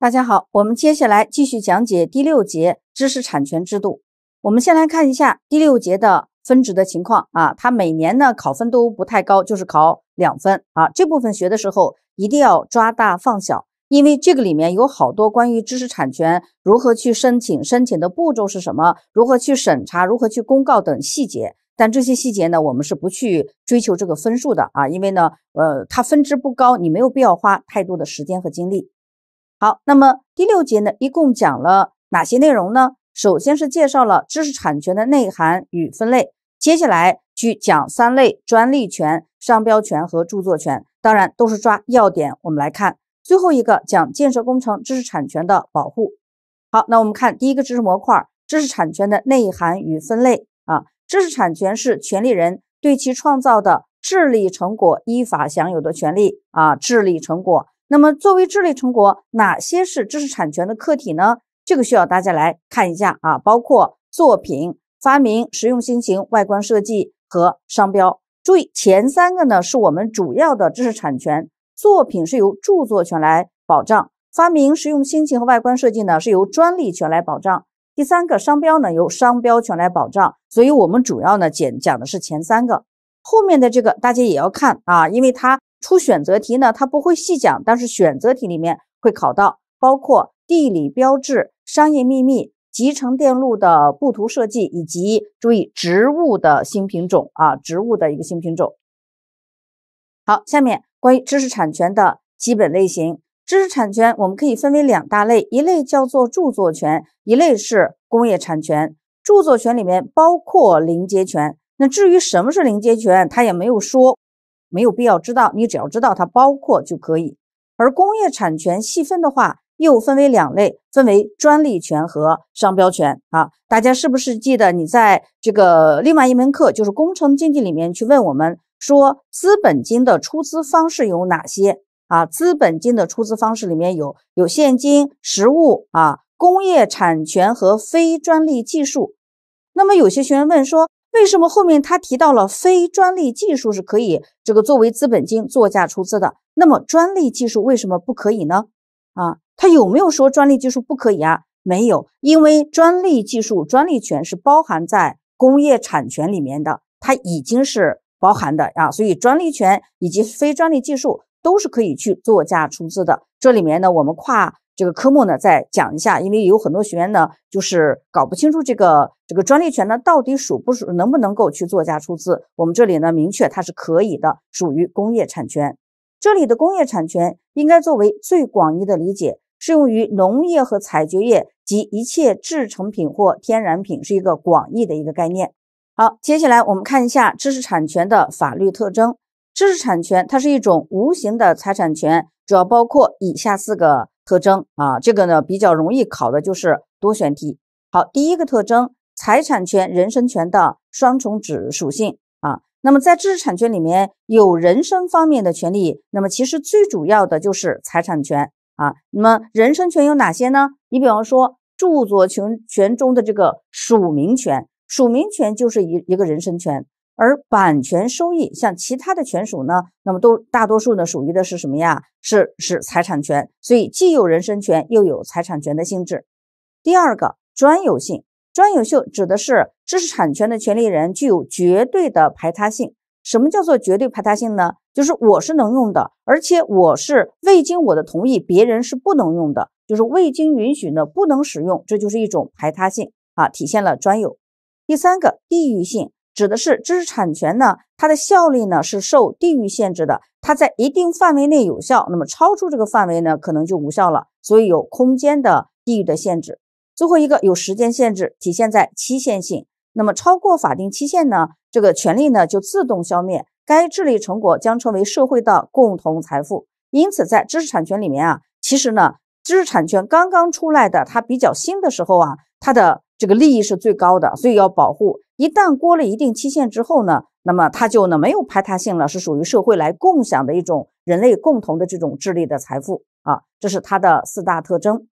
大家好，我们接下来继续讲解第六节知识产权制度。我们先来看一下第六节的分值的情况啊，它每年呢考分都不太高，就是考两分啊。这部分学的时候一定要抓大放小，因为这个里面有好多关于知识产权如何去申请、申请的步骤是什么、如何去审查、如何去公告等细节。但这些细节呢，我们是不去追求这个分数的啊，因为呢，呃，它分值不高，你没有必要花太多的时间和精力。好，那么第六节呢，一共讲了哪些内容呢？首先是介绍了知识产权的内涵与分类，接下来去讲三类专利权、商标权和著作权，当然都是抓要点。我们来看最后一个，讲建设工程知识产权的保护。好，那我们看第一个知识模块，知识产权的内涵与分类啊，知识产权是权利人对其创造的智力成果依法享有的权利啊，智力成果。那么，作为智力成果，哪些是知识产权的客体呢？这个需要大家来看一下啊，包括作品、发明、实用新型、外观设计和商标。注意，前三个呢是我们主要的知识产权，作品是由著作权来保障，发明、实用新型和外观设计呢是由专利权来保障，第三个商标呢由商标权来保障。所以，我们主要呢讲讲的是前三个，后面的这个大家也要看啊，因为它。出选择题呢，它不会细讲，但是选择题里面会考到，包括地理标志、商业秘密、集成电路的布图设计，以及注意植物的新品种啊，植物的一个新品种。好，下面关于知识产权的基本类型，知识产权我们可以分为两大类，一类叫做著作权，一类是工业产权。著作权里面包括临接权，那至于什么是临接权，他也没有说。没有必要知道，你只要知道它包括就可以。而工业产权细分的话，又分为两类，分为专利权和商标权啊。大家是不是记得你在这个另外一门课，就是工程经济里面去问我们说，资本金的出资方式有哪些啊？资本金的出资方式里面有有现金、实物啊、工业产权和非专利技术。那么有些学员问说。为什么后面他提到了非专利技术是可以这个作为资本金作价出资的？那么专利技术为什么不可以呢？啊，他有没有说专利技术不可以啊？没有，因为专利技术、专利权是包含在工业产权里面的，它已经是包含的啊，所以专利权以及非专利技术都是可以去作价出资的。这里面呢，我们跨。这个科目呢，再讲一下，因为有很多学员呢，就是搞不清楚这个这个专利权呢，到底属不属，能不能够去做价出资？我们这里呢，明确它是可以的，属于工业产权。这里的工业产权应该作为最广义的理解，适用于农业和采掘业及一切制成品或天然品，是一个广义的一个概念。好，接下来我们看一下知识产权的法律特征。知识产权它是一种无形的财产权，主要包括以下四个。特征啊，这个呢比较容易考的就是多选题。好，第一个特征，财产权、人身权的双重指属性啊。那么在知识产权里面，有人身方面的权利，那么其实最主要的就是财产权啊。那么人身权有哪些呢？你比方说，著作权权中的这个署名权，署名权就是一一个人身权。而版权收益像其他的权属呢，那么都大多数呢属于的是什么呀？是是财产权，所以既有人身权又有财产权的性质。第二个专有性，专有性指的是知识产权的权利人具有绝对的排他性。什么叫做绝对排他性呢？就是我是能用的，而且我是未经我的同意，别人是不能用的，就是未经允许呢不能使用，这就是一种排他性啊，体现了专有。第三个地域性。指的是知识产权呢，它的效力呢是受地域限制的，它在一定范围内有效，那么超出这个范围呢，可能就无效了，所以有空间的地域的限制。最后一个有时间限制，体现在期限性，那么超过法定期限呢，这个权利呢就自动消灭，该智力成果将成为社会的共同财富。因此，在知识产权里面啊，其实呢，知识产权刚刚出来的，它比较新的时候啊，它的。这个利益是最高的，所以要保护。一旦过了一定期限之后呢，那么它就呢没有排他性了，是属于社会来共享的一种人类共同的这种智力的财富啊。这是它的四大特征。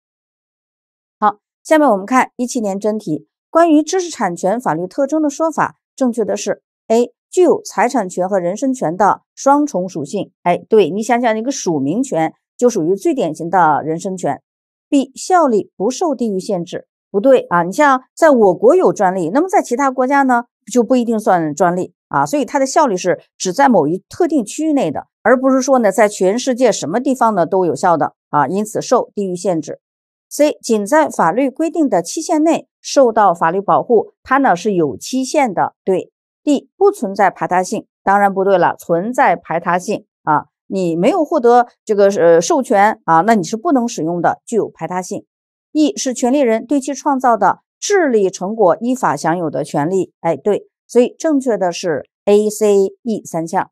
好，下面我们看一七年真题，关于知识产权法律特征的说法，正确的是：A. 具有财产权和人身权的双重属性。哎，对你想想，那个署名权就属于最典型的人身权。B. 效力不受地域限制。不对啊，你像在我国有专利，那么在其他国家呢就不一定算专利啊，所以它的效力是只在某一特定区域内的，而不是说呢在全世界什么地方呢都有效的啊，因此受地域限制。C 仅在法律规定的期限内受到法律保护，它呢是有期限的。对。D 不存在排他性，当然不对了，存在排他性啊，你没有获得这个呃授权啊，那你是不能使用的，具有排他性。e 是权利人对其创造的智力成果依法享有的权利。哎，对，所以正确的是 a、c、e 三项。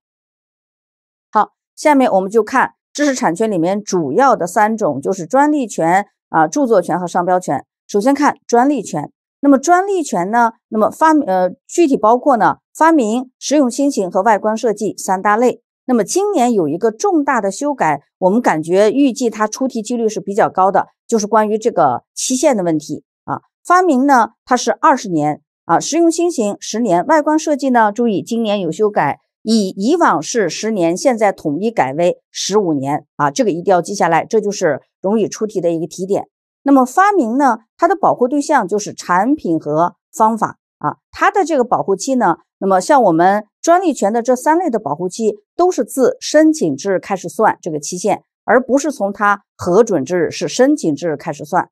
好，下面我们就看知识产权里面主要的三种，就是专利权啊、著作权和商标权。首先看专利权，那么专利权呢？那么发呃，具体包括呢，发明、实用新型和外观设计三大类。那么今年有一个重大的修改，我们感觉预计它出题几率是比较高的，就是关于这个期限的问题啊。发明呢，它是二十年啊，实用新型十年，外观设计呢，注意今年有修改，以以往是十年，现在统一改为十五年啊，这个一定要记下来，这就是容易出题的一个题点。那么发明呢，它的保护对象就是产品和方法啊，它的这个保护期呢，那么像我们。专利权的这三类的保护期都是自申请日开始算这个期限，而不是从它核准日是申请日开始算。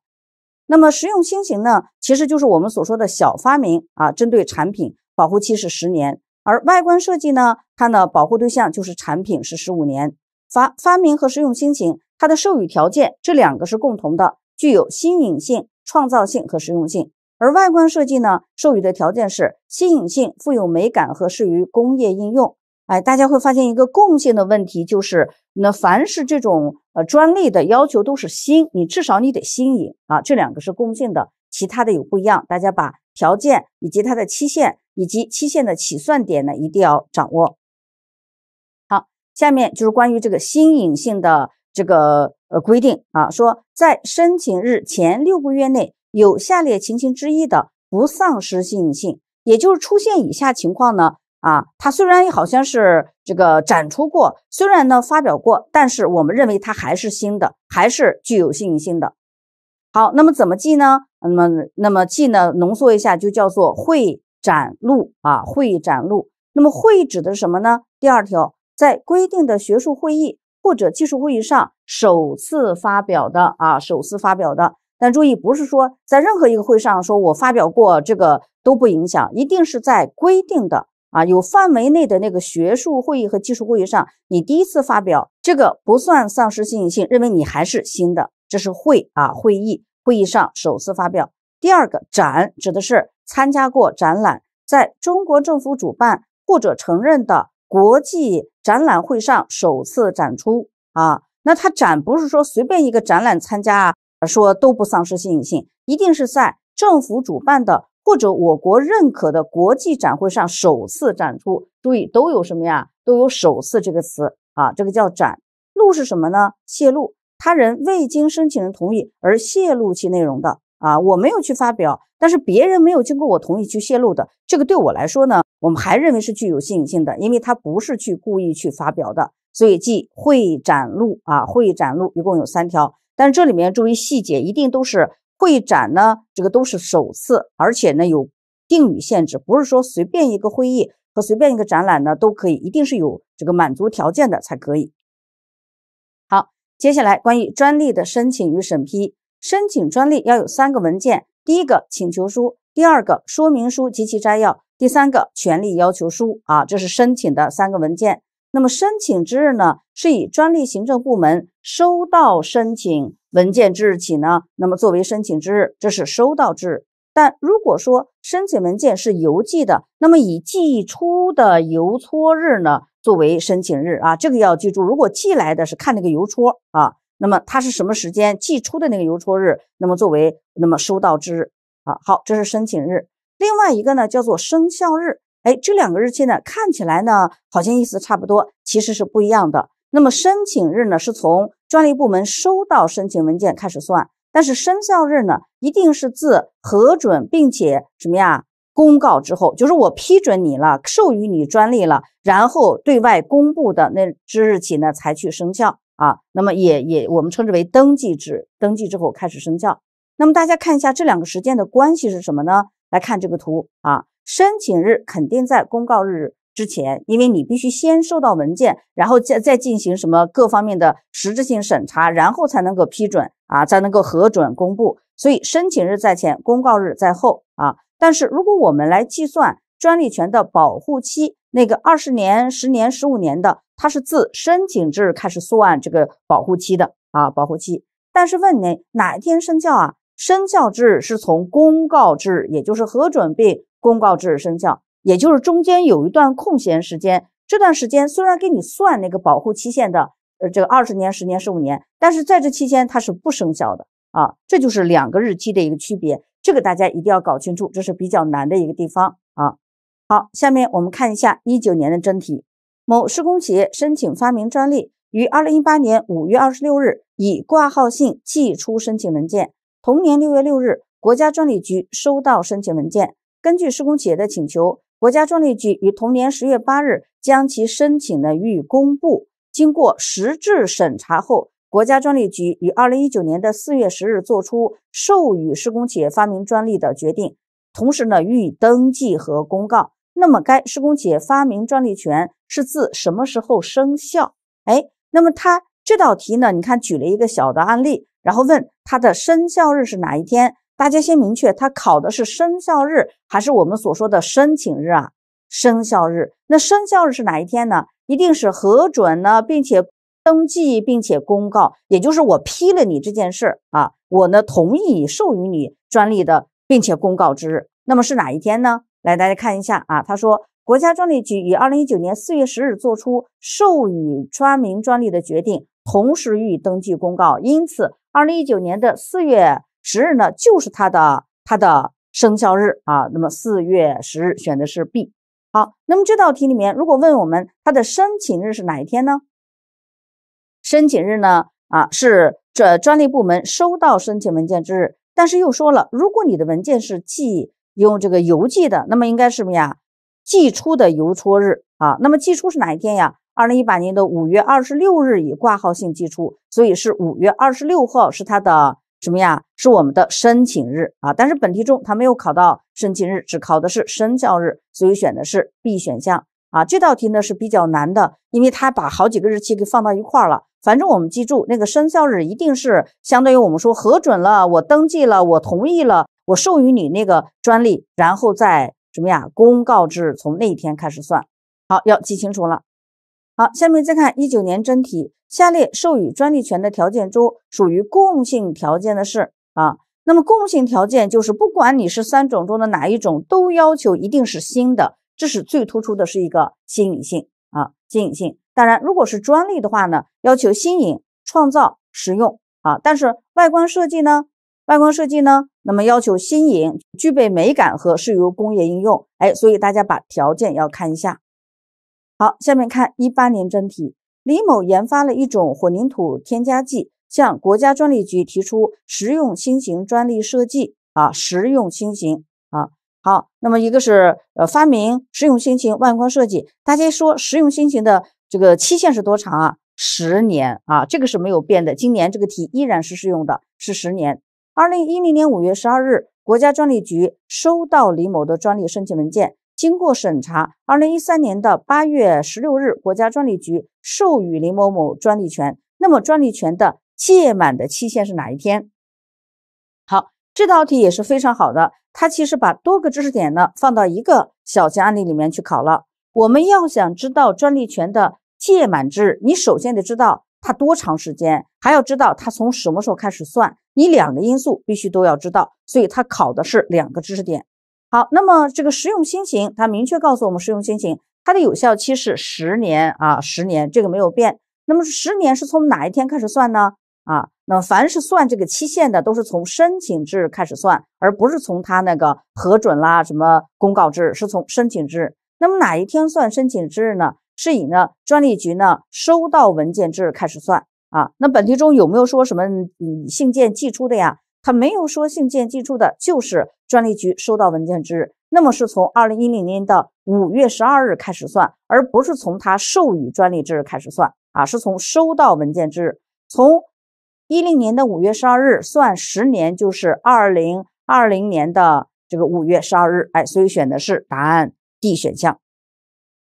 那么实用新型呢，其实就是我们所说的小发明啊，针对产品保护期是十年，而外观设计呢，它的保护对象就是产品是十五年。发发明和实用新型它的授予条件这两个是共同的，具有新颖性、创造性和实用性。而外观设计呢，授予的条件是新颖性、富有美感和适于工业应用。哎，大家会发现一个共性的问题，就是那凡是这种呃专利的要求都是新，你至少你得新颖啊。这两个是共性的，其他的有不一样。大家把条件以及它的期限以及期限的起算点呢，一定要掌握。好，下面就是关于这个新颖性的这个呃规定啊，说在申请日前六个月内。有下列情形之一的，不丧失新颖性，也就是出现以下情况呢？啊，它虽然好像是这个展出过，虽然呢发表过，但是我们认为它还是新的，还是具有新颖性的。好，那么怎么记呢？那么，那么记呢？浓缩一下，就叫做会展录啊，会展录。那么会指的是什么呢？第二条，在规定的学术会议或者技术会议上首次发表的啊，首次发表的。但注意，不是说在任何一个会上说，我发表过这个都不影响，一定是在规定的啊，有范围内的那个学术会议和技术会议上，你第一次发表这个不算丧失新颖性，认为你还是新的。这是会啊，会议会议上首次发表。第二个展指的是参加过展览，在中国政府主办或者承认的国际展览会上首次展出啊。那它展不是说随便一个展览参加啊。说都不丧失新颖性，一定是在政府主办的或者我国认可的国际展会上首次展出。注意，都有什么呀？都有“首次”这个词啊，这个叫展露是什么呢？泄露他人未经申请人同意而泄露其内容的啊，我没有去发表，但是别人没有经过我同意去泄露的，这个对我来说呢，我们还认为是具有新颖性的，因为他不是去故意去发表的。所以，记会展露啊，会展露一共有三条。但是这里面注意细节，一定都是会展呢，这个都是首次，而且呢有定语限制，不是说随便一个会议和随便一个展览呢都可以，一定是有这个满足条件的才可以。好，接下来关于专利的申请与审批，申请专利要有三个文件，第一个请求书，第二个说明书及其摘要，第三个权利要求书啊，这是申请的三个文件。那么申请之日呢，是以专利行政部门收到申请文件之日起呢，那么作为申请之日，这是收到之日。但如果说申请文件是邮寄的，那么以寄出的邮戳日呢作为申请日啊，这个要记住。如果寄来的是看那个邮戳啊，那么它是什么时间寄出的那个邮戳日，那么作为那么收到之日啊。好，这是申请日。另外一个呢，叫做生效日。哎，这两个日期呢，看起来呢好像意思差不多，其实是不一样的。那么申请日呢，是从专利部门收到申请文件开始算；但是生效日呢，一定是自核准并且什么呀公告之后，就是我批准你了，授予你专利了，然后对外公布的那之日起呢才去生效啊。那么也也我们称之为登记制，登记之后开始生效。那么大家看一下这两个时间的关系是什么呢？来看这个图啊。申请日肯定在公告日之前，因为你必须先收到文件，然后再再进行什么各方面的实质性审查，然后才能够批准啊，才能够核准公布。所以申请日在前，公告日在后啊。但是如果我们来计算专利权的保护期，那个二十年、十年、十五年的，它是自申请之日开始算这个保护期的啊，保护期。但是问你哪一天生效啊？生效之日是从公告之日，也就是核准并。公告之日生效，也就是中间有一段空闲时间。这段时间虽然给你算那个保护期限的，呃，这个二十年、十年、十五年，但是在这期间它是不生效的啊。这就是两个日期的一个区别，这个大家一定要搞清楚，这是比较难的一个地方啊。好，下面我们看一下一九年的真题：某施工企业申请发明专利，于二零一八年五月二十六日以挂号信寄出申请文件，同年六月六日，国家专利局收到申请文件。根据施工企业的请求，国家专利局于同年十月八日将其申请呢予以公布。经过实质审查后，国家专利局于二零一九年的四月十日作出授予施工企业发明专利的决定，同时呢予以登记和公告。那么该施工企业发明专利权是自什么时候生效？哎，那么他这道题呢？你看举了一个小的案例，然后问它的生效日是哪一天？大家先明确，他考的是生效日还是我们所说的申请日啊？生效日，那生效日是哪一天呢？一定是核准呢，并且登记，并且公告，也就是我批了你这件事啊，我呢同意授予你专利的，并且公告之日，那么是哪一天呢？来，大家看一下啊，他说，国家专利局于二零一九年四月十日作出授予发明专利的决定，同时予以登记公告，因此，二零一九年的四月。十日呢，就是它的它的生效日啊。那么四月十日选的是 B。好，那么这道题里面，如果问我们它的申请日是哪一天呢？申请日呢啊，是这专利部门收到申请文件之日。但是又说了，如果你的文件是寄用这个邮寄的，那么应该是什么呀？寄出的邮戳日啊。那么寄出是哪一天呀？二零一八年的五月二十六日以挂号信寄出，所以是五月二十六号是它的。什么呀？是我们的申请日啊，但是本题中它没有考到申请日，只考的是生效日，所以选的是 B 选项啊。这道题呢是比较难的，因为他把好几个日期给放到一块儿了。反正我们记住，那个生效日一定是相当于我们说核准了，我登记了，我同意了，我授予你那个专利，然后再什么呀？公告日从那一天开始算。好，要记清楚了。好，下面再看一九年真题。下列授予专利权的条件中，属于共性条件的是啊。那么共性条件就是，不管你是三种中的哪一种，都要求一定是新的，这是最突出的是一个新颖性啊，新颖性。当然，如果是专利的话呢，要求新颖、创造、实用啊。但是外观设计呢，外观设计呢，那么要求新颖，具备美感和适于工业应用。哎，所以大家把条件要看一下。好，下面看一八年真题。李某研发了一种混凝土添加剂，向国家专利局提出实用新型专利设计啊，实用新型啊，好，那么一个是呃发明实用新型外观设计，大家说实用新型的这个期限是多长啊？十年啊，这个是没有变的，今年这个题依然是适用的，是十年。二零一零年五月十二日，国家专利局收到李某的专利申请文件。经过审查，二零一三年的八月十六日，国家专利局授予林某某专利权。那么，专利权的届满的期限是哪一天？好，这道题也是非常好的。它其实把多个知识点呢放到一个小型案例里面去考了。我们要想知道专利权的届满日，你首先得知道它多长时间，还要知道它从什么时候开始算，你两个因素必须都要知道。所以，它考的是两个知识点。好，那么这个实用新型，它明确告诉我们，实用新型它的有效期是十年啊，十年这个没有变。那么十年是从哪一天开始算呢？啊，那凡是算这个期限的，都是从申请日开始算，而不是从它那个核准啦什么公告日，是从申请日。那么哪一天算申请之日呢？是以呢专利局呢收到文件之日开始算啊。那本题中有没有说什么嗯信件寄出的呀？他没有说信件寄出的，就是。专利局收到文件之日，那么是从二零一零年的五月十二日开始算，而不是从他授予专利之日开始算啊，是从收到文件之日，从一零年的五月十二日算十年，就是二零二零年的这个五月十二日。哎，所以选的是答案 D 选项。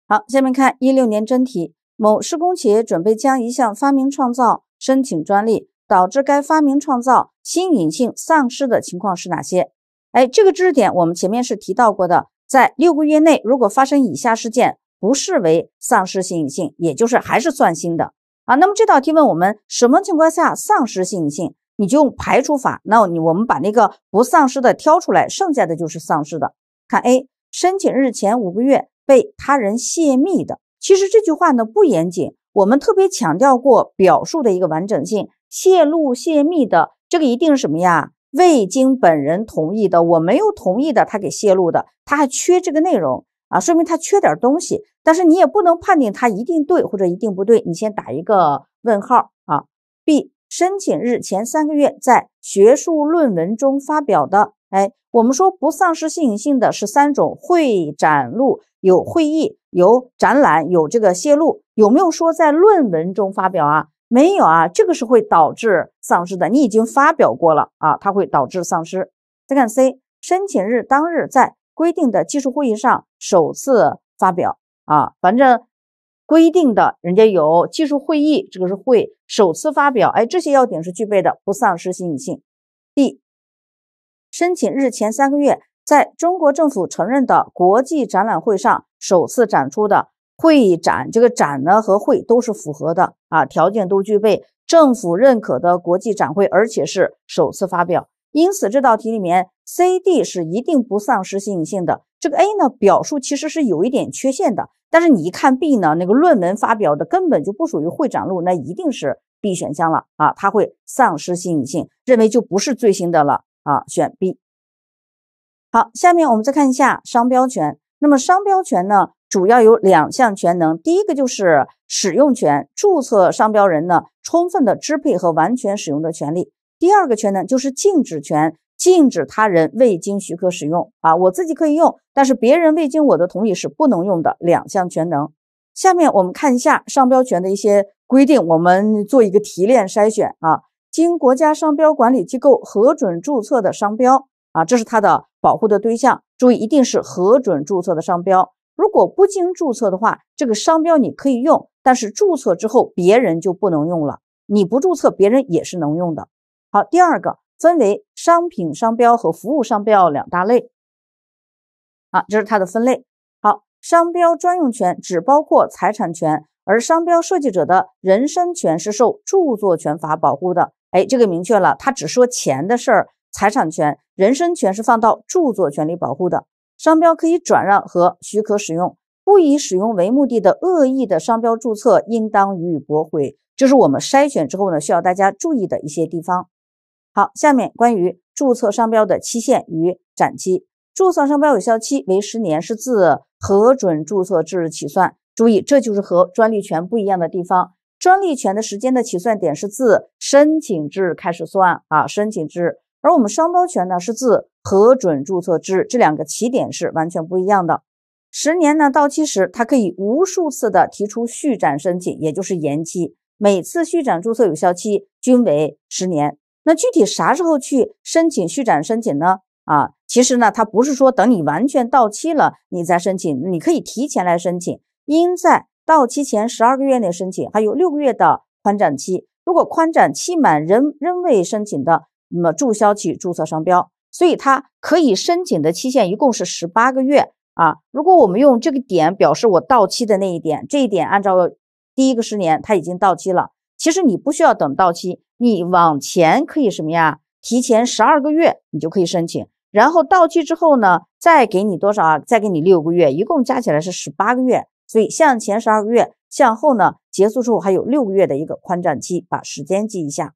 好，下面看一六年真题：某施工企业准备将一项发明创造申请专利，导致该发明创造新颖性丧失的情况是哪些？哎，这个知识点我们前面是提到过的，在六个月内如果发生以下事件，不视为丧失新颖性，也就是还是算新的啊。那么这道题问我们什么情况下丧失新颖性，你就用排除法。那你我们把那个不丧失的挑出来，剩下的就是丧失的。看 A，申请日前五个月被他人泄密的，其实这句话呢不严谨，我们特别强调过表述的一个完整性，泄露泄密的这个一定是什么呀？未经本人同意的，我没有同意的，他给泄露的，他还缺这个内容啊，说明他缺点东西。但是你也不能判定他一定对或者一定不对，你先打一个问号啊。B 申请日前三个月在学术论文中发表的，哎，我们说不丧失新颖性的是三种：会展录、有会议有展览有这个泄露，有没有说在论文中发表啊？没有啊，这个是会导致丧失的。你已经发表过了啊，它会导致丧失。再看 C，申请日当日在规定的技术会议上首次发表啊，反正规定的人家有技术会议，这个是会首次发表。哎，这些要点是具备的，不丧失新颖性。D，申请日前三个月在中国政府承认的国际展览会上首次展出的。会展这个展呢和会都是符合的啊，条件都具备，政府认可的国际展会，而且是首次发表，因此这道题里面 C D 是一定不丧失新颖性的。这个 A 呢表述其实是有一点缺陷的，但是你一看 B 呢，那个论文发表的根本就不属于会展录，那一定是 B 选项了啊，它会丧失新颖性，认为就不是最新的了啊，选 B。好，下面我们再看一下商标权，那么商标权呢？主要有两项权能，第一个就是使用权，注册商标人呢充分的支配和完全使用的权利；第二个权能就是禁止权，禁止他人未经许可使用啊，我自己可以用，但是别人未经我的同意是不能用的。两项权能，下面我们看一下商标权的一些规定，我们做一个提炼筛选啊。经国家商标管理机构核准注册的商标啊，这是它的保护的对象，注意一定是核准注册的商标。如果不经注册的话，这个商标你可以用，但是注册之后别人就不能用了。你不注册，别人也是能用的。好，第二个分为商品商标和服务商标两大类。好，这是它的分类。好，商标专用权只包括财产权，而商标设计者的人身权是受著作权法保护的。哎，这个明确了，它只说钱的事儿，财产权、人身权是放到著作权里保护的。商标可以转让和许可使用，不以使用为目的的恶意的商标注册应当予以驳回。这是我们筛选之后呢，需要大家注意的一些地方。好，下面关于注册商标的期限与展期，注册商标有效期为十年，是自核准注册之日起算。注意，这就是和专利权不一样的地方。专利权的时间的起算点是自申请日开始算啊，申请日。而我们商标权呢，是自核准注册之日，这两个起点是完全不一样的。十年呢到期时，它可以无数次的提出续展申请，也就是延期。每次续展注册有效期均为十年。那具体啥时候去申请续展申请呢？啊，其实呢，它不是说等你完全到期了你再申请，你可以提前来申请。应在到期前十二个月内申请，还有六个月的宽展期。如果宽展期满仍仍未申请的，那么注销去注册商标，所以它可以申请的期限一共是十八个月啊。如果我们用这个点表示我到期的那一点，这一点按照第一个十年它已经到期了。其实你不需要等到期，你往前可以什么呀？提前十二个月你就可以申请。然后到期之后呢，再给你多少啊？再给你六个月，一共加起来是十八个月。所以向前十二个月，向后呢结束之后还有六个月的一个宽展期，把时间记一下。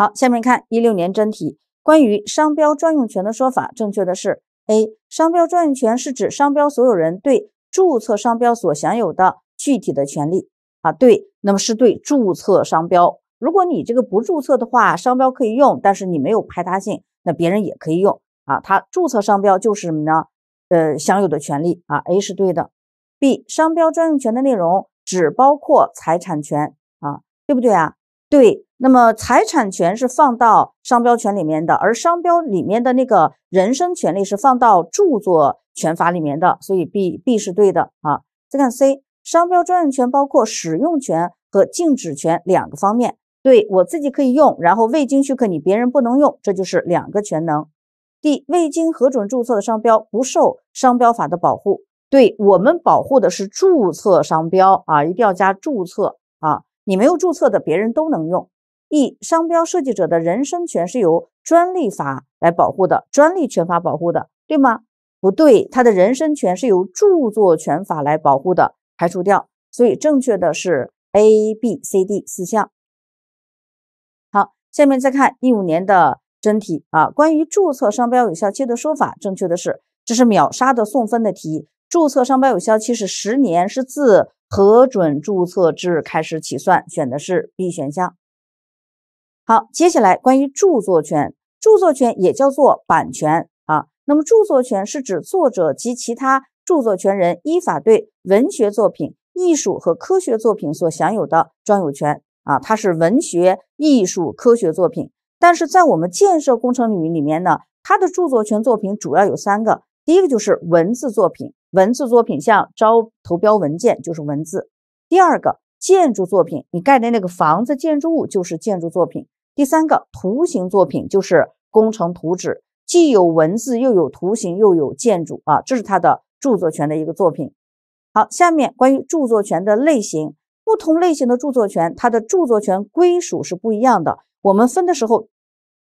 好，下面看一六年真题，关于商标专用权的说法，正确的是 A，商标专用权是指商标所有人对注册商标所享有的具体的权利啊，对，那么是对注册商标。如果你这个不注册的话，商标可以用，但是你没有排他性，那别人也可以用啊。它注册商标就是什么呢？呃，享有的权利啊。A 是对的。B，商标专用权的内容只包括财产权啊，对不对啊？对。那么财产权是放到商标权里面的，而商标里面的那个人身权利是放到著作权法里面的，所以 B B 是对的啊。再看 C，商标专用权包括使用权和禁止权两个方面，对我自己可以用，然后未经许可你别人不能用，这就是两个权能。D，未经核准注册的商标不受商标法的保护，对我们保护的是注册商标啊，一定要加注册啊，你没有注册的，别人都能用。一商标设计者的人身权是由专利法来保护的，专利权法保护的，对吗？不对，他的人身权是由著作权法来保护的，排除掉。所以正确的是 A、B、C、D 四项。好，下面再看一五年的真题啊，关于注册商标有效期的说法，正确的是，这是秒杀的送分的题。注册商标有效期是十年，是自核准注册制开始起算，选的是 B 选项。好，接下来关于著作权，著作权也叫做版权啊。那么，著作权是指作者及其他著作权人依法对文学作品、艺术和科学作品所享有的专有权啊。它是文学、艺术、科学作品。但是在我们建设工程领域里面呢，它的著作权作品主要有三个，第一个就是文字作品，文字作品像招投标文件就是文字；第二个，建筑作品，你盖的那个房子、建筑物就是建筑作品。第三个图形作品就是工程图纸，既有文字又有图形，又有建筑啊，这是它的著作权的一个作品。好，下面关于著作权的类型，不同类型的著作权，它的著作权归属是不一样的。我们分的时候，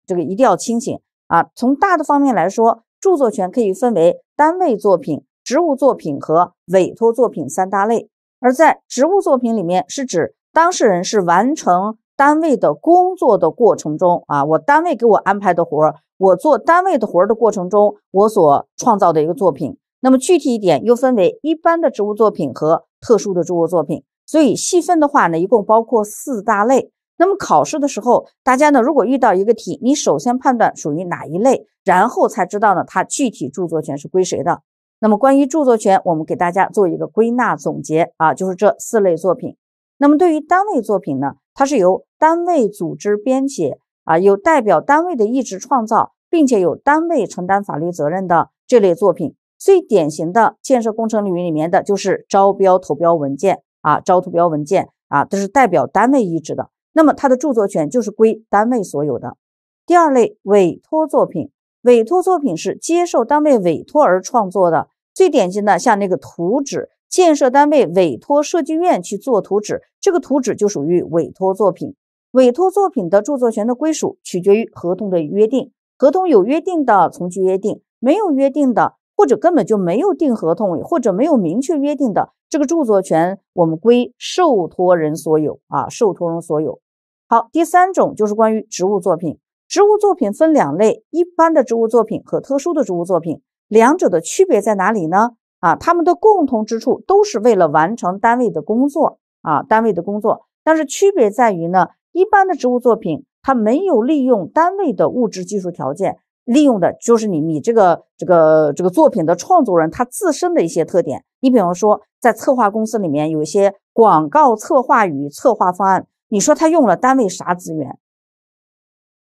这个一定要清醒啊。从大的方面来说，著作权可以分为单位作品、职务作品和委托作品三大类。而在职务作品里面，是指当事人是完成。单位的工作的过程中啊，我单位给我安排的活儿，我做单位的活儿的过程中，我所创造的一个作品。那么具体一点，又分为一般的职务作品和特殊的职务作品。所以细分的话呢，一共包括四大类。那么考试的时候，大家呢如果遇到一个题，你首先判断属于哪一类，然后才知道呢它具体著作权是归谁的。那么关于著作权，我们给大家做一个归纳总结啊，就是这四类作品。那么，对于单位作品呢，它是由单位组织编写啊，有代表单位的意志创造，并且由单位承担法律责任的这类作品，最典型的建设工程领域里面的就是招标投标文件啊，招投标文件啊，都是代表单位意志的。那么，它的著作权就是归单位所有的。第二类委托作品，委托作品是接受单位委托而创作的，最典型的像那个图纸。建设单位委托设计院去做图纸，这个图纸就属于委托作品。委托作品的著作权的归属取决于合同的约定，合同有约定的从其约定；没有约定的，或者根本就没有订合同，或者没有明确约定的，这个著作权我们归受托人所有啊，受托人所有。好，第三种就是关于植物作品。植物作品分两类：一般的植物作品和特殊的植物作品。两者的区别在哪里呢？啊，他们的共同之处都是为了完成单位的工作啊，单位的工作。但是区别在于呢，一般的职务作品，它没有利用单位的物质技术条件，利用的就是你你这个这个这个作品的创作人他自身的一些特点。你比方说，在策划公司里面有一些广告策划与策划方案，你说他用了单位啥资源？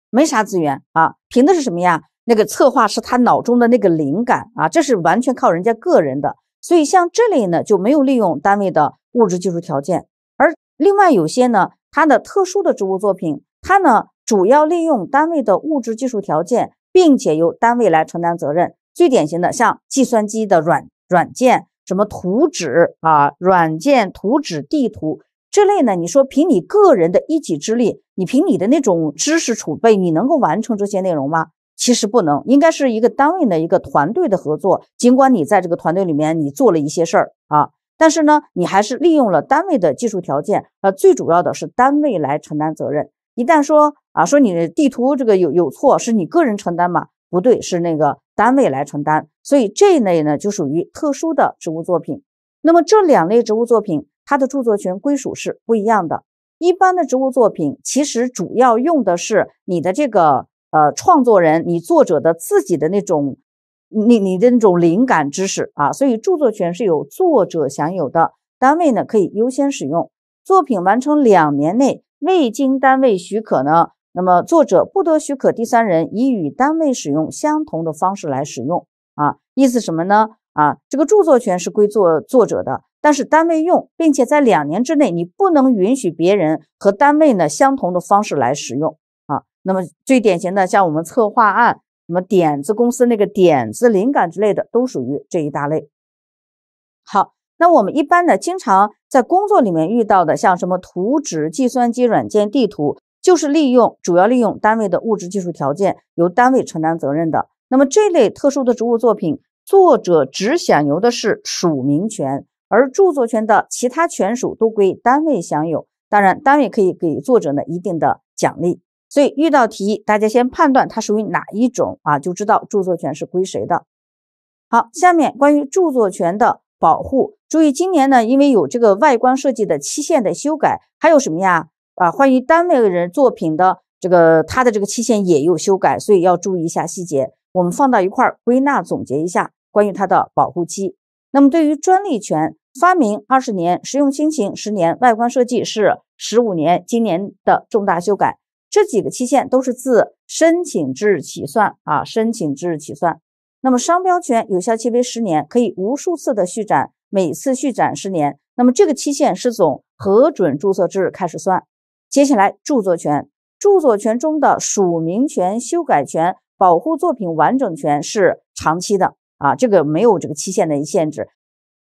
没啥资源啊，凭的是什么呀？那个策划是他脑中的那个灵感啊，这是完全靠人家个人的。所以像这类呢，就没有利用单位的物质技术条件。而另外有些呢，它的特殊的植物作品，它呢主要利用单位的物质技术条件，并且由单位来承担责任。最典型的像计算机的软软件、什么图纸啊、软件图纸、地图这类呢，你说凭你个人的一己之力，你凭你的那种知识储备，你能够完成这些内容吗？其实不能，应该是一个单位的一个团队的合作。尽管你在这个团队里面你做了一些事儿啊，但是呢，你还是利用了单位的技术条件。呃，最主要的是单位来承担责任。一旦说啊，说你地图这个有有错，是你个人承担吗？不对，是那个单位来承担。所以这一类呢，就属于特殊的职务作品。那么这两类职务作品，它的著作权归属是不一样的。一般的职务作品，其实主要用的是你的这个。呃，创作人，你作者的自己的那种，你你的那种灵感知识啊，所以著作权是由作者享有的，单位呢可以优先使用。作品完成两年内，未经单位许可呢，那么作者不得许可第三人以与单位使用相同的方式来使用啊。意思什么呢？啊，这个著作权是归作作者的，但是单位用，并且在两年之内，你不能允许别人和单位呢相同的方式来使用。那么最典型的，像我们策划案、什么点子公司那个点子灵感之类的，都属于这一大类。好，那我们一般呢，经常在工作里面遇到的，像什么图纸、计算机软件、地图，就是利用主要利用单位的物质技术条件，由单位承担责任的。那么这类特殊的职务作品，作者只享有的是署名权，而著作权的其他权属都归单位享有。当然，单位可以给作者呢一定的奖励。所以遇到题，大家先判断它属于哪一种啊，就知道著作权是归谁的。好，下面关于著作权的保护，注意今年呢，因为有这个外观设计的期限的修改，还有什么呀？啊，关于单位人作品的这个它的这个期限也有修改，所以要注意一下细节。我们放到一块儿归纳总结一下关于它的保护期。那么对于专利权，发明二十年，实用新型十年，外观设计是十五年。今年的重大修改。这几个期限都是自申请之日起算啊，申请之日起算。那么商标权有效期为十年，可以无数次的续展，每次续展十年。那么这个期限是从核准注册之日开始算。接下来，著作权，著作权中的署名权、修改权、保护作品完整权是长期的啊，这个没有这个期限的限制，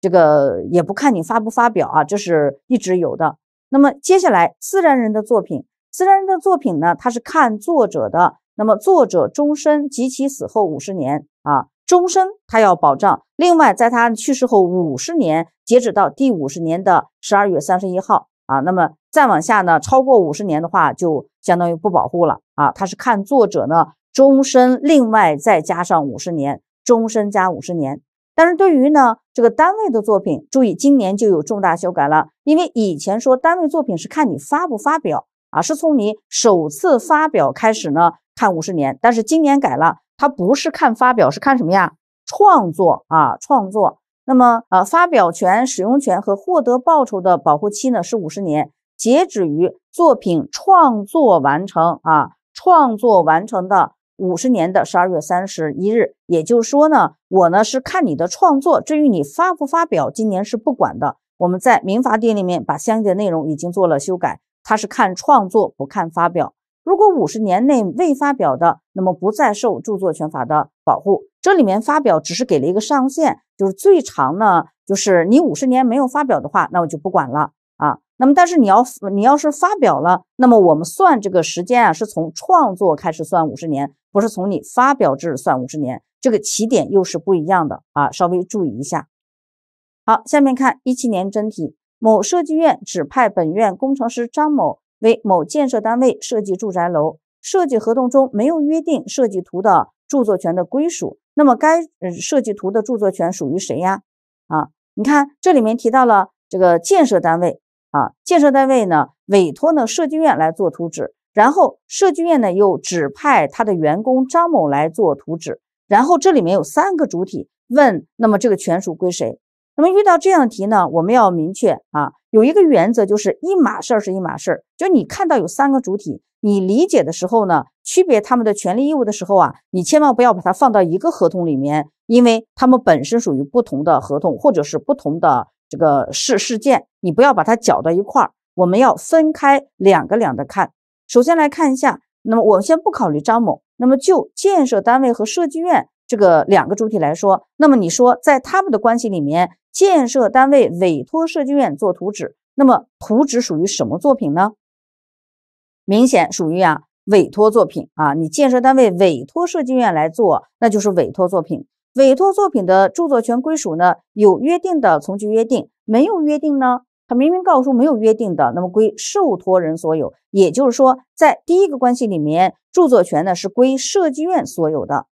这个也不看你发不发表啊，这是一直有的。那么接下来，自然人的作品。自然人的作品呢，它是看作者的。那么作者终身及其死后五十年啊，终身他要保障。另外，在他去世后五十年，截止到第五十年的十二月三十一号啊，那么再往下呢，超过五十年的话，就相当于不保护了啊。他是看作者呢终身，另外再加上五十年，终身加五十年。但是对于呢这个单位的作品，注意今年就有重大修改了，因为以前说单位作品是看你发不发表。啊，是从你首次发表开始呢，看五十年。但是今年改了，它不是看发表，是看什么呀？创作啊，创作。那么，呃，发表权、使用权和获得报酬的保护期呢是五十年，截止于作品创作完成啊，创作完成的五十年的十二月三十一日。也就是说呢，我呢是看你的创作，至于你发不发表，今年是不管的。我们在民法典里面把相应的内容已经做了修改。它是看创作不看发表，如果五十年内未发表的，那么不再受著作权法的保护。这里面发表只是给了一个上限，就是最长呢，就是你五十年没有发表的话，那我就不管了啊。那么但是你要你要是发表了，那么我们算这个时间啊，是从创作开始算五十年，不是从你发表制算五十年，这个起点又是不一样的啊，稍微注意一下。好，下面看一七年真题。某设计院指派本院工程师张某为某建设单位设计住宅楼，设计合同中没有约定设计图的著作权的归属，那么该设计图的著作权属于谁呀？啊，你看这里面提到了这个建设单位啊，建设单位呢委托呢设计院来做图纸，然后设计院呢又指派他的员工张某来做图纸，然后这里面有三个主体，问那么这个权属归谁？那么遇到这样的题呢，我们要明确啊，有一个原则就是一码事儿是一码事儿，就你看到有三个主体，你理解的时候呢，区别他们的权利义务的时候啊，你千万不要把它放到一个合同里面，因为他们本身属于不同的合同或者是不同的这个事事件，你不要把它搅到一块儿，我们要分开两个两个看。首先来看一下，那么我们先不考虑张某，那么就建设单位和设计院。这个两个主体来说，那么你说在他们的关系里面，建设单位委托设计院做图纸，那么图纸属于什么作品呢？明显属于啊委托作品啊！你建设单位委托设计院来做，那就是委托作品。委托作品的著作权归属呢，有约定的从其约定，没有约定呢，他明明告诉没有约定的，那么归受托人所有。也就是说，在第一个关系里面，著作权呢是归设计院所有的。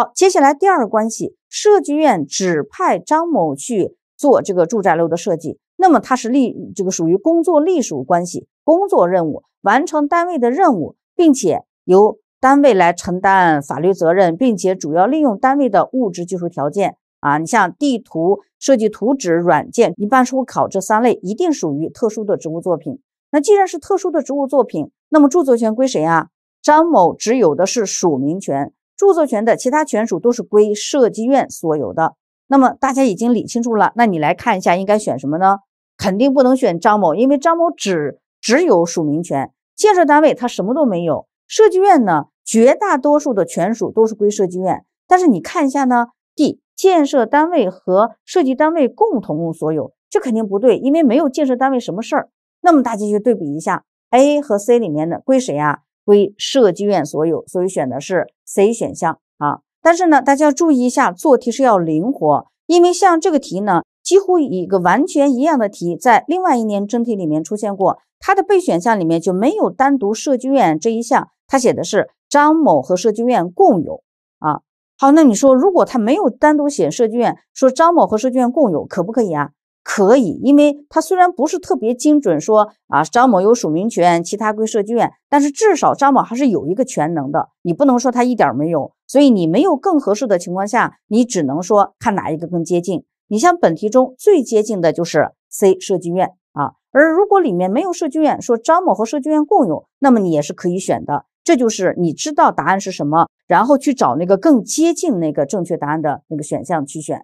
好，接下来第二个关系，设计院指派张某去做这个住宅楼的设计，那么他是立这个属于工作隶属关系，工作任务完成单位的任务，并且由单位来承担法律责任，并且主要利用单位的物质技术条件啊。你像地图设计图纸软件一般会考这三类，一定属于特殊的职务作品。那既然是特殊的职务作品，那么著作权归谁啊？张某持有的是署名权。著作权的其他权属都是归设计院所有的。那么大家已经理清楚了，那你来看一下应该选什么呢？肯定不能选张某，因为张某只只有署名权。建设单位他什么都没有，设计院呢，绝大多数的权属都是归设计院。但是你看一下呢，D 建设单位和设计单位共同所有，这肯定不对，因为没有建设单位什么事儿。那么大家去对比一下 A 和 C 里面的归谁呀？归设计院所有，所以选的是 C 选项啊。但是呢，大家要注意一下，做题是要灵活，因为像这个题呢，几乎一个完全一样的题在另外一年真题里面出现过，它的备选项里面就没有单独设计院这一项，它写的是张某和设计院共有啊。好，那你说如果他没有单独写设计院，说张某和设计院共有，可不可以啊？可以，因为他虽然不是特别精准说啊，张某有署名权，其他归设计院，但是至少张某还是有一个全能的，你不能说他一点没有。所以你没有更合适的情况下，你只能说看哪一个更接近。你像本题中最接近的就是 C 设计院啊，而如果里面没有设计院，说张某和设计院共有，那么你也是可以选的。这就是你知道答案是什么，然后去找那个更接近那个正确答案的那个选项去选。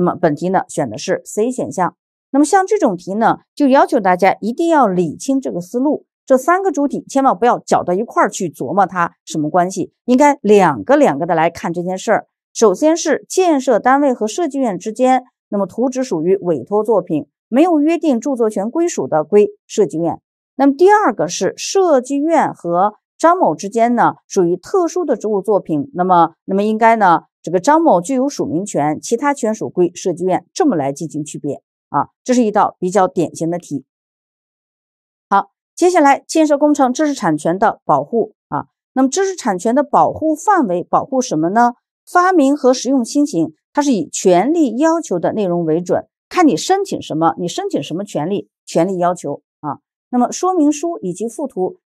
那么本题呢选的是 C 选项。那么像这种题呢，就要求大家一定要理清这个思路，这三个主体千万不要搅到一块儿去琢磨它什么关系，应该两个两个的来看这件事儿。首先是建设单位和设计院之间，那么图纸属于委托作品，没有约定著作权归属的归设计院。那么第二个是设计院和。张某之间呢属于特殊的职务作品，那么那么应该呢，这个张某具有署名权，其他权属归设计院，这么来进行区别啊。这是一道比较典型的题。好，接下来建设工程知识产权的保护啊，那么知识产权的保护范围，保护什么呢？发明和实用新型，它是以权利要求的内容为准，看你申请什么，你申请什么权利，权利要求啊。那么说明书以及附图。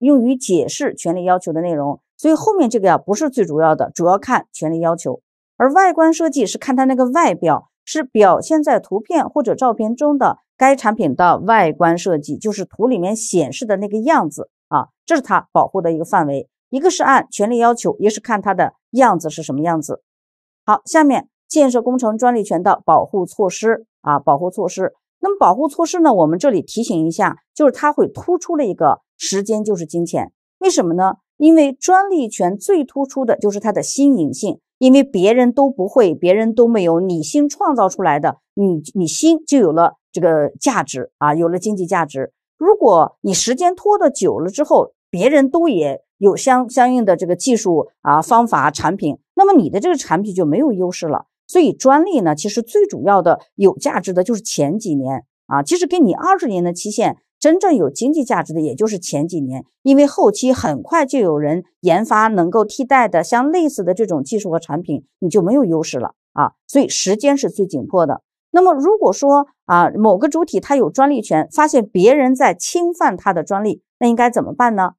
用于解释权利要求的内容，所以后面这个呀不是最主要的，主要看权利要求。而外观设计是看它那个外表，是表现在图片或者照片中的该产品的外观设计，就是图里面显示的那个样子啊，这是它保护的一个范围。一个是按权利要求，一个是看它的样子是什么样子。好，下面建设工程专利权的保护措施啊，保护措施。那么保护措施呢？我们这里提醒一下，就是它会突出了一个时间就是金钱。为什么呢？因为专利权最突出的就是它的新颖性，因为别人都不会，别人都没有，你新创造出来的，你你新就有了这个价值啊，有了经济价值。如果你时间拖得久了之后，别人都也有相相应的这个技术啊、方法、产品，那么你的这个产品就没有优势了。所以专利呢，其实最主要的有价值的就是前几年啊。其实给你二十年的期限，真正有经济价值的也就是前几年，因为后期很快就有人研发能够替代的，像类似的这种技术和产品，你就没有优势了啊。所以时间是最紧迫的。那么如果说啊，某个主体他有专利权，发现别人在侵犯他的专利，那应该怎么办呢？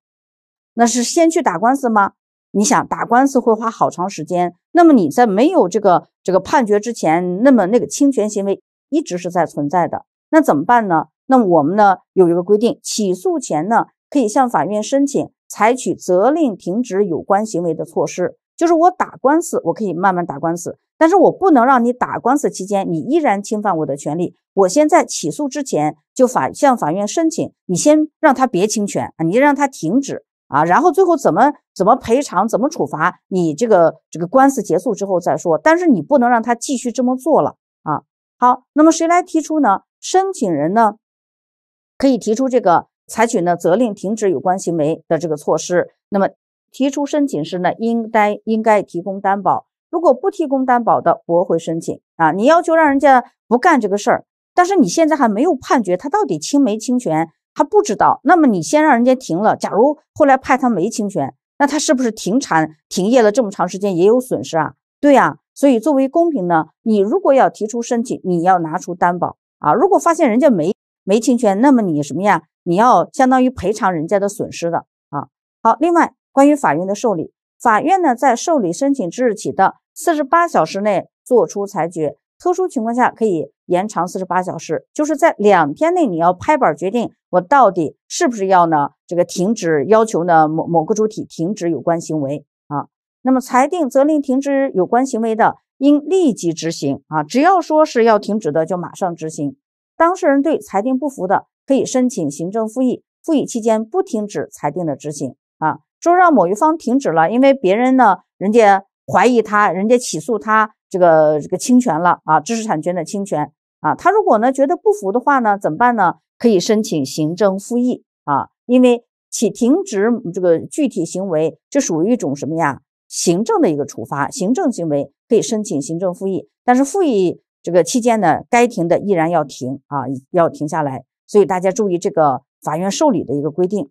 那是先去打官司吗？你想打官司会花好长时间，那么你在没有这个这个判决之前，那么那个侵权行为一直是在存在的，那怎么办呢？那么我们呢有一个规定，起诉前呢可以向法院申请采取责令停止有关行为的措施，就是我打官司，我可以慢慢打官司，但是我不能让你打官司期间你依然侵犯我的权利，我先在起诉之前就法向法院申请，你先让他别侵权啊，你让他停止。啊，然后最后怎么怎么赔偿、怎么处罚？你这个这个官司结束之后再说。但是你不能让他继续这么做了啊。好，那么谁来提出呢？申请人呢，可以提出这个采取呢责令停止有关行为的这个措施。那么提出申请时呢，应该应该提供担保。如果不提供担保的，驳回申请啊。你要求让人家不干这个事儿，但是你现在还没有判决他到底侵没侵权。他不知道，那么你先让人家停了。假如后来判他没侵权，那他是不是停产停业了这么长时间也有损失啊？对呀，所以作为公平呢，你如果要提出申请，你要拿出担保啊。如果发现人家没没侵权，那么你什么呀？你要相当于赔偿人家的损失的啊。好，另外关于法院的受理，法院呢在受理申请之日起的四十八小时内作出裁决。特殊情况下可以延长四十八小时，就是在两天内你要拍板决定，我到底是不是要呢？这个停止要求呢？某某个主体停止有关行为啊？那么裁定责令停止有关行为的，应立即执行啊！只要说是要停止的，就马上执行。当事人对裁定不服的，可以申请行政复议，复议期间不停止裁定的执行啊！说让某一方停止了，因为别人呢，人家怀疑他，人家起诉他。这个这个侵权了啊，知识产权的侵权啊，他如果呢觉得不服的话呢，怎么办呢？可以申请行政复议啊，因为其停止这个具体行为，这属于一种什么呀？行政的一个处罚，行政行为可以申请行政复议，但是复议这个期间呢，该停的依然要停啊，要停下来。所以大家注意这个法院受理的一个规定。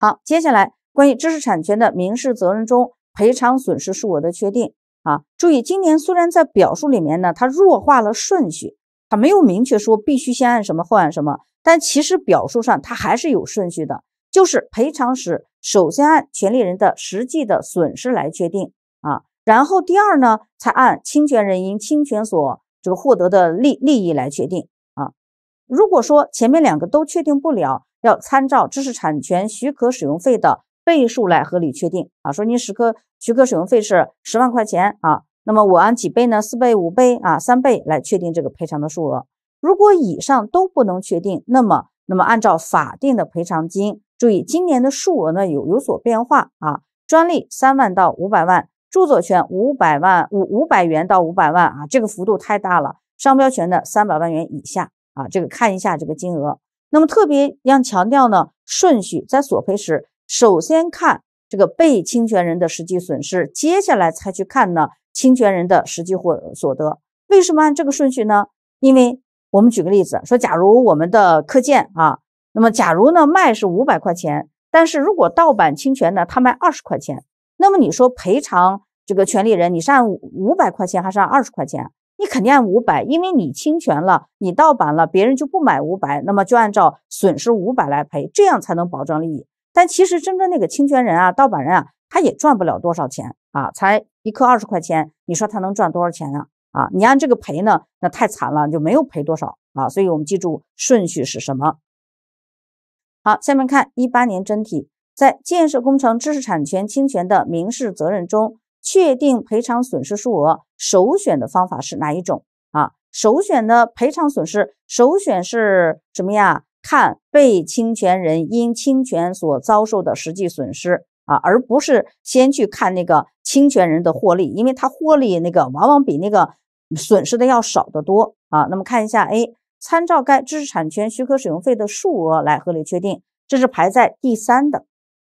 好，接下来关于知识产权的民事责任中赔偿损失数额的确定。啊，注意，今年虽然在表述里面呢，它弱化了顺序，它没有明确说必须先按什么后按什么，但其实表述上它还是有顺序的，就是赔偿时首先按权利人的实际的损失来确定啊，然后第二呢才按侵权人因侵权所这个获得的利利益来确定啊。如果说前面两个都确定不了，要参照知识产权许可使用费的。倍数来合理确定啊，说你十科许可使用费是十万块钱啊，那么我按几倍呢？四倍、五倍啊，三倍来确定这个赔偿的数额。如果以上都不能确定，那么那么按照法定的赔偿金，注意今年的数额呢有有所变化啊，专利三万到五百万，著作权五百万五五百元到五百万啊，这个幅度太大了，商标权的三百万元以下啊，这个看一下这个金额。那么特别要强调呢，顺序在索赔时。首先看这个被侵权人的实际损失，接下来才去看呢侵权人的实际获所得。为什么按这个顺序呢？因为我们举个例子说，假如我们的课件啊，那么假如呢卖是五百块钱，但是如果盗版侵权呢，他卖二十块钱，那么你说赔偿这个权利人，你是按五百块钱还是按二十块钱？你肯定按五百，因为你侵权了，你盗版了，别人就不买五百，那么就按照损失五百来赔，这样才能保障利益。但其实真正那个侵权人啊，盗版人啊，他也赚不了多少钱啊，才一克二十块钱，你说他能赚多少钱啊？啊，你按这个赔呢，那太惨了，就没有赔多少啊。所以我们记住顺序是什么？好，下面看一八年真题，在建设工程知识产权侵权的民事责任中，确定赔偿损失数额首选的方法是哪一种啊？首选的赔偿损失首选是什么呀？看被侵权人因侵权所遭受的实际损失啊，而不是先去看那个侵权人的获利，因为他获利那个往往比那个损失的要少得多啊。那么看一下，A，参照该知识产权许可使用费的数额来合理确定，这是排在第三的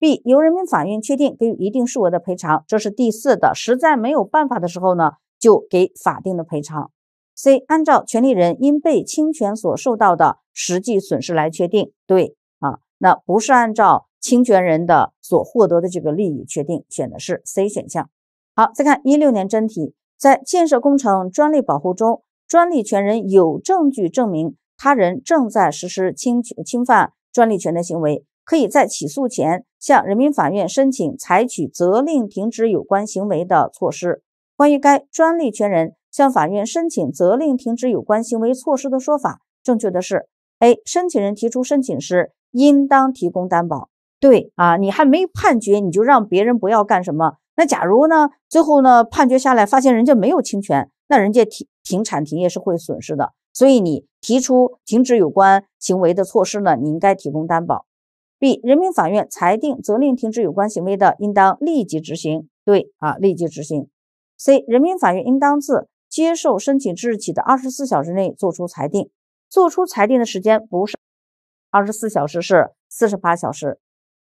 ；B，由人民法院确定给予一定数额的赔偿，这是第四的。实在没有办法的时候呢，就给法定的赔偿。C，按照权利人因被侵权所受到的实际损失来确定，对，啊，那不是按照侵权人的所获得的这个利益确定，选的是 C 选项。好，再看一六年真题，在建设工程专利保护中，专利权人有证据证明他人正在实施侵侵犯专利权的行为，可以在起诉前向人民法院申请采取责令停止有关行为的措施。关于该专利权人。向法院申请责令停止有关行为措施的说法，正确的是：A. 申请人提出申请时应当提供担保。对啊，你还没判决，你就让别人不要干什么？那假如呢，最后呢判决下来发现人家没有侵权，那人家停停产停业是会损失的。所以你提出停止有关行为的措施呢，你应该提供担保。B. 人民法院裁定责令停止有关行为的，应当立即执行。对啊，立即执行。C. 人民法院应当自接受申请之日起的二十四小时内作出裁定，作出裁定的时间不是二十四小时，是四十八小时。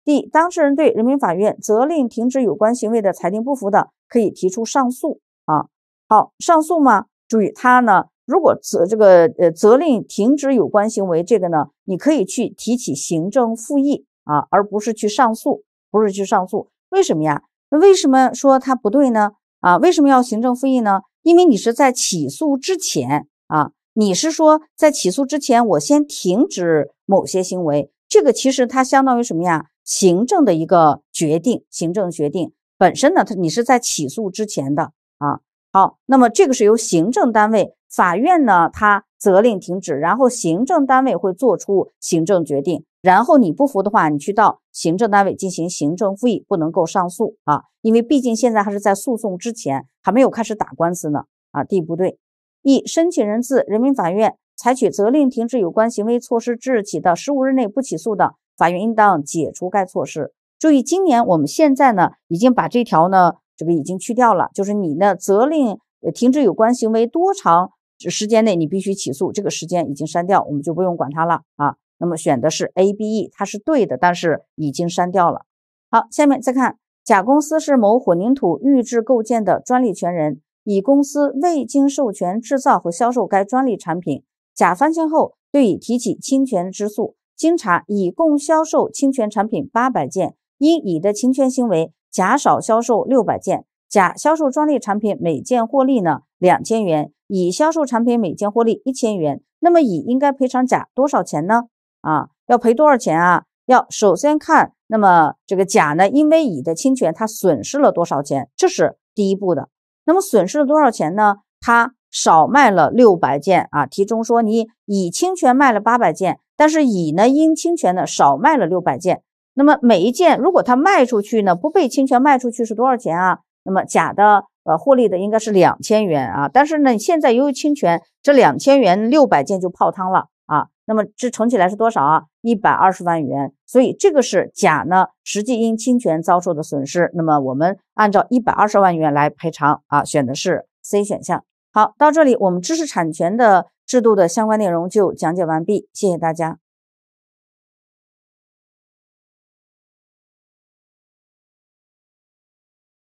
D 当事人对人民法院责令停止有关行为的裁定不服的，可以提出上诉啊。好，上诉吗？注意，他呢，如果责这个呃责令停止有关行为，这个呢，你可以去提起行政复议啊，而不是去上诉，不是去上诉。为什么呀？那为什么说他不对呢？啊，为什么要行政复议呢？因为你是在起诉之前啊，你是说在起诉之前，我先停止某些行为，这个其实它相当于什么呀？行政的一个决定，行政决定本身呢，它你是在起诉之前的啊。好，那么这个是由行政单位、法院呢，它责令停止，然后行政单位会做出行政决定。然后你不服的话，你去到行政单位进行行政复议，不能够上诉啊，因为毕竟现在还是在诉讼之前，还没有开始打官司呢啊。D 不对。一申请人自人民法院采取责令停止有关行为措施之日起的十五日内不起诉的，法院应当解除该措施。注意，今年我们现在呢已经把这条呢这个已经去掉了，就是你呢责令停止有关行为多长时间内你必须起诉，这个时间已经删掉，我们就不用管它了啊。那么选的是 A B E，它是对的，但是已经删掉了。好，下面再看，甲公司是某混凝土预制构件的专利权人，乙公司未经授权制造和销售该专利产品，甲发现后对乙提起侵权之诉。经查，乙共销售侵权产品八百件，因乙的侵权行为，甲少销售六百件。甲销售专利产品每件获利呢两千元，乙销售产品每件获利一千元。那么乙应该赔偿甲多少钱呢？啊，要赔多少钱啊？要首先看，那么这个甲呢，因为乙的侵权，他损失了多少钱？这是第一步的。那么损失了多少钱呢？他少卖了六百件啊。题中说你乙侵权卖了八百件，但是乙呢因侵权呢少卖了六百件。那么每一件如果他卖出去呢，不被侵权卖出去是多少钱啊？那么甲的呃获利的应该是两千元啊。但是呢，现在由于侵权，这两千元六百件就泡汤了。那么这乘起来是多少啊？一百二十万元，所以这个是甲呢实际因侵权遭受的损失。那么我们按照一百二十万元来赔偿啊，选的是 C 选项。好，到这里我们知识产权的制度的相关内容就讲解完毕，谢谢大家。